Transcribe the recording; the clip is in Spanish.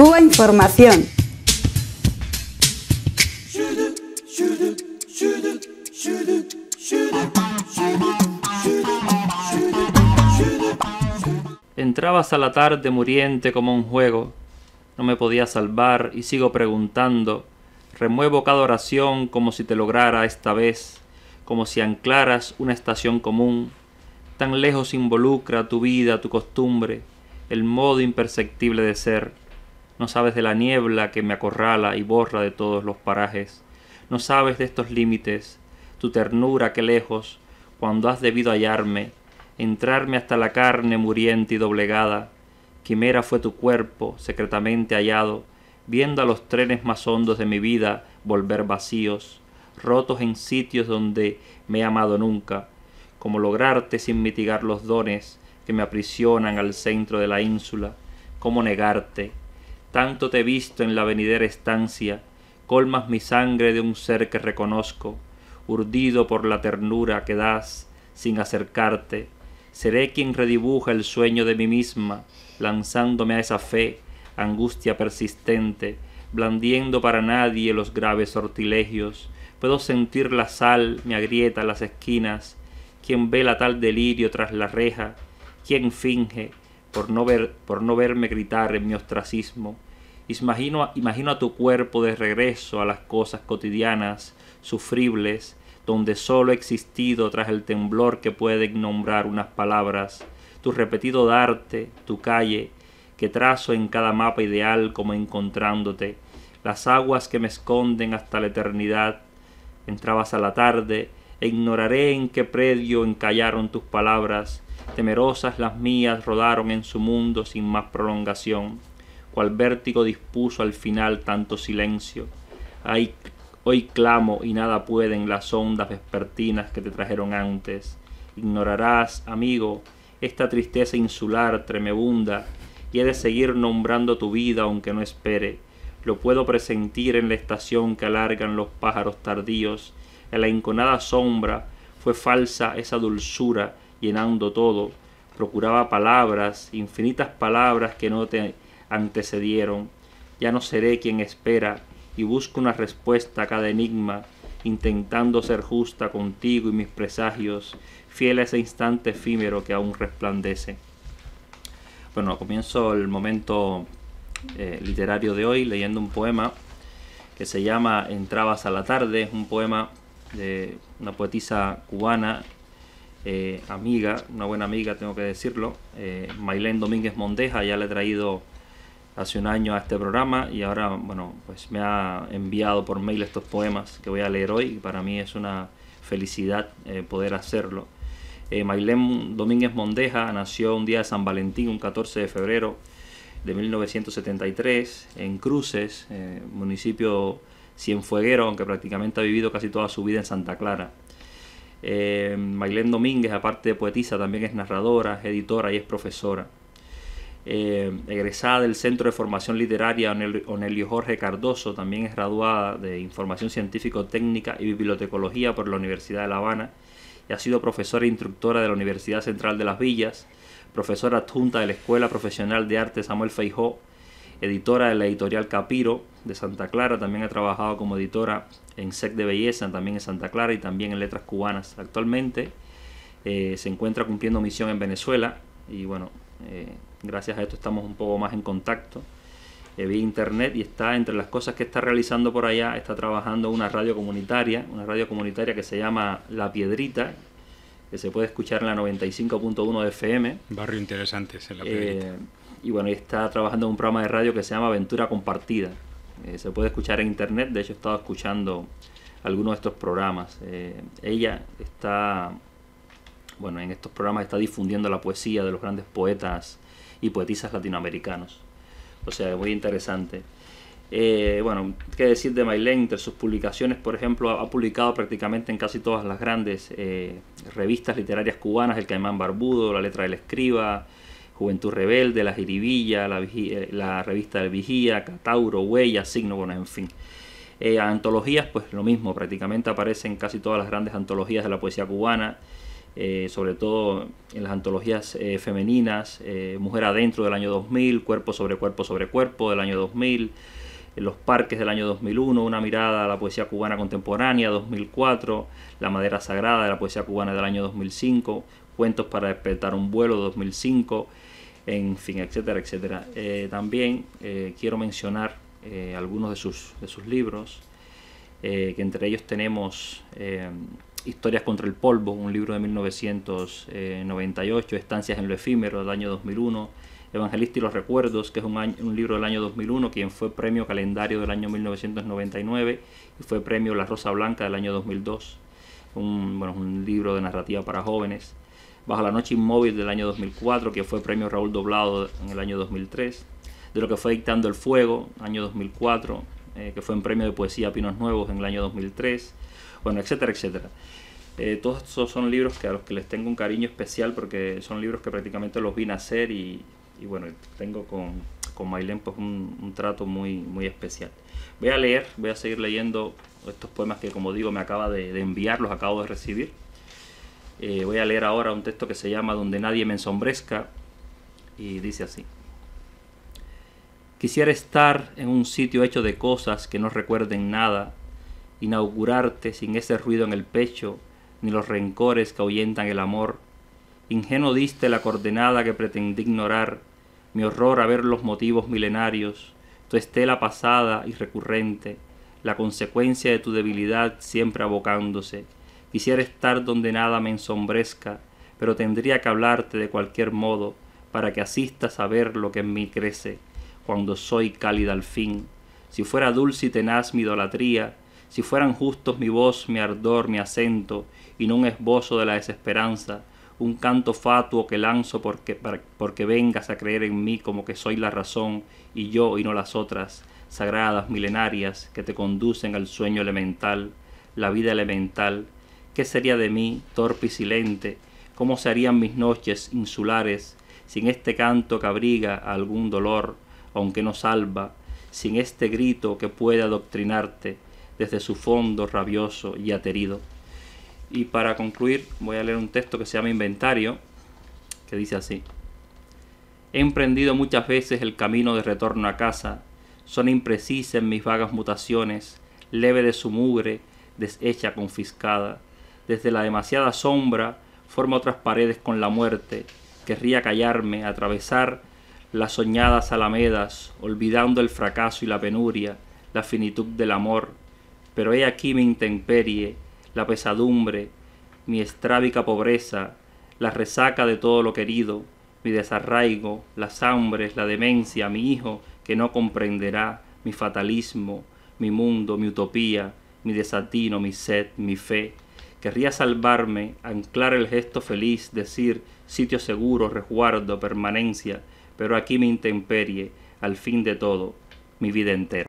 Cuba Información. Entrabas a la tarde muriente como un juego. No me podía salvar y sigo preguntando. Remuevo cada oración como si te lograra esta vez, como si anclaras una estación común. Tan lejos involucra tu vida, tu costumbre, el modo imperceptible de ser. No sabes de la niebla que me acorrala y borra de todos los parajes. No sabes de estos límites, tu ternura que lejos, cuando has debido hallarme, entrarme hasta la carne muriente y doblegada. Quimera fue tu cuerpo, secretamente hallado, viendo a los trenes más hondos de mi vida volver vacíos, rotos en sitios donde me he amado nunca, como lograrte sin mitigar los dones que me aprisionan al centro de la ínsula, como negarte, tanto te he visto en la venidera estancia, colmas mi sangre de un ser que reconozco, urdido por la ternura que das sin acercarte, seré quien redibuja el sueño de mí misma, lanzándome a esa fe, angustia persistente, blandiendo para nadie los graves sortilegios, puedo sentir la sal, me agrieta las esquinas, quien vela tal delirio tras la reja, quien finge, por no, ver, por no verme gritar en mi ostracismo, Imagino, a tu cuerpo de regreso a las cosas cotidianas, sufribles, donde solo he existido tras el temblor que pueden nombrar unas palabras, tu repetido darte, tu calle, que trazo en cada mapa ideal como encontrándote, las aguas que me esconden hasta la eternidad, entrabas a la tarde, e ignoraré en qué predio encallaron tus palabras, temerosas las mías rodaron en su mundo sin más prolongación cual vértigo dispuso al final tanto silencio. Ay, hoy clamo y nada pueden las ondas vespertinas que te trajeron antes. Ignorarás, amigo, esta tristeza insular tremebunda, y he de seguir nombrando tu vida aunque no espere. Lo puedo presentir en la estación que alargan los pájaros tardíos. En la inconada sombra fue falsa esa dulzura, llenando todo. Procuraba palabras, infinitas palabras que no te antecedieron, ya no seré quien espera y busco una respuesta a cada enigma, intentando ser justa contigo y mis presagios, fiel a ese instante efímero que aún resplandece. Bueno, comienzo el momento eh, literario de hoy leyendo un poema que se llama Entrabas a la tarde, es un poema de una poetisa cubana, eh, amiga, una buena amiga tengo que decirlo, eh, Domínguez Mondeja, ya le he traído hace un año a este programa y ahora, bueno, pues me ha enviado por mail estos poemas que voy a leer hoy para mí es una felicidad eh, poder hacerlo. Eh, Domínguez Mondeja nació un día de San Valentín, un 14 de febrero de 1973, en Cruces, eh, municipio cienfueguero, aunque prácticamente ha vivido casi toda su vida en Santa Clara. Eh, Domínguez, aparte de poetisa, también es narradora, es editora y es profesora. Eh, egresada del Centro de Formación Literaria Onelio Jorge Cardoso, también es graduada de Información Científico-Técnica y Bibliotecología por la Universidad de La Habana y ha sido profesora e instructora de la Universidad Central de las Villas, profesora adjunta de la Escuela Profesional de Arte Samuel Feijó, editora de la editorial Capiro de Santa Clara, también ha trabajado como editora en SEC de Belleza, también en Santa Clara y también en Letras Cubanas. Actualmente eh, se encuentra cumpliendo misión en Venezuela y bueno, eh, Gracias a esto estamos un poco más en contacto eh, ...vi internet y está entre las cosas que está realizando por allá, está trabajando una radio comunitaria, una radio comunitaria que se llama La Piedrita, que se puede escuchar en la 95.1 de FM. Barrio interesante en La eh, Piedrita. y bueno, está trabajando en un programa de radio que se llama Aventura Compartida. Eh, se puede escuchar en internet, de hecho he estado escuchando algunos de estos programas. ella está, bueno, en estos programas está difundiendo la poesía de los grandes poetas y poetisas latinoamericanos. O sea, muy interesante. Eh, bueno, qué decir de Mailén, entre sus publicaciones, por ejemplo, ha publicado prácticamente en casi todas las grandes eh, revistas literarias cubanas, El Caimán Barbudo, La Letra del Escriba, Juventud Rebelde, La Jiribilla, eh, La, Revista del Vigía, Catauro, Huella, Signo, bueno, en fin. antologías, pues lo mismo, prácticamente aparecen casi todas las grandes antologías de la poesía cubana. Eh, sobre todo en las antologías eh, femeninas, eh, Mujer Adentro del año 2000, Cuerpo sobre Cuerpo sobre Cuerpo del año 2000, Los Parques del año 2001, Una mirada a la poesía cubana contemporánea 2004, La madera sagrada de la poesía cubana del año 2005, Cuentos para despertar un vuelo 2005, en fin, etcétera, etcétera. también quiero mencionar algunos de sus, de sus libros, que entre ellos tenemos... Historias contra el polvo, un libro de 1998, eh, Estancias en lo efímero del año 2001, Evangelista y los recuerdos, que es un, un libro del año 2001, quien fue premio calendario del año 1999 y fue premio La Rosa Blanca del año 2002, un, un libro de narrativa para jóvenes. Bajo la Noche Inmóvil del año 2004, que fue premio Raúl Doblado en el año 2003, de lo que fue Dictando el Fuego, año 2004, eh, que fue en premio de poesía Pinos Nuevos en el año 2003, bueno, etcétera, etcétera. Eh, todos estos son libros que a los que les tengo un cariño especial porque son libros que prácticamente los vi nacer y, y bueno, tengo con, con pues un, trato muy, muy especial. Voy a leer, voy a seguir leyendo estos poemas que como digo me acaba de, enviar, los acabo de recibir. Eh, voy a leer ahora un texto que se llama Donde nadie me ensombrezca y dice así. Quisiera estar en un sitio hecho de cosas que no recuerden nada inaugurarte sin ese ruido en el pecho, ni los rencores que ahuyentan el amor. Ingenuo diste la coordenada que pretendí ignorar, mi horror a ver los motivos milenarios, tu estela pasada y recurrente, la consecuencia de tu debilidad siempre abocándose. Quisiera estar donde nada me ensombrezca, pero tendría que hablarte de cualquier modo, para que asistas a ver lo que en mí crece, cuando soy cálida al fin. Si fuera dulce y tenaz mi idolatría, si fueran justos mi voz, mi ardor, mi acento, y no un esbozo de la desesperanza, un canto fatuo que lanzo porque, vengas a creer en mí como que soy la razón, y yo y no las otras, sagradas, milenarias, que te conducen al sueño elemental, la vida elemental. ¿Qué sería de mí, torpe y silente? ¿Cómo serían mis noches insulares sin este canto que abriga algún dolor, aunque no salva, sin este grito que pueda adoctrinarte? desde su fondo rabioso y aterido. Y para concluir voy a leer un texto que se llama Inventario, que dice así. He emprendido muchas veces el camino de retorno a casa. Son imprecisas mis vagas mutaciones, leve de su mugre, deshecha, confiscada. Desde la demasiada sombra forma otras paredes con la muerte. Querría callarme, atravesar las soñadas alamedas, olvidando el fracaso y la penuria, la finitud del amor, pero he aquí mi intemperie, la pesadumbre, mi estrábica pobreza, la resaca de todo lo querido, mi desarraigo, las hambres, la demencia, mi hijo que no comprenderá, mi fatalismo, mi mundo, mi utopía, mi desatino, mi sed, mi fe. Querría salvarme, anclar el gesto feliz, decir sitio seguro, resguardo, permanencia, pero aquí mi intemperie, al fin de todo, mi vida entera.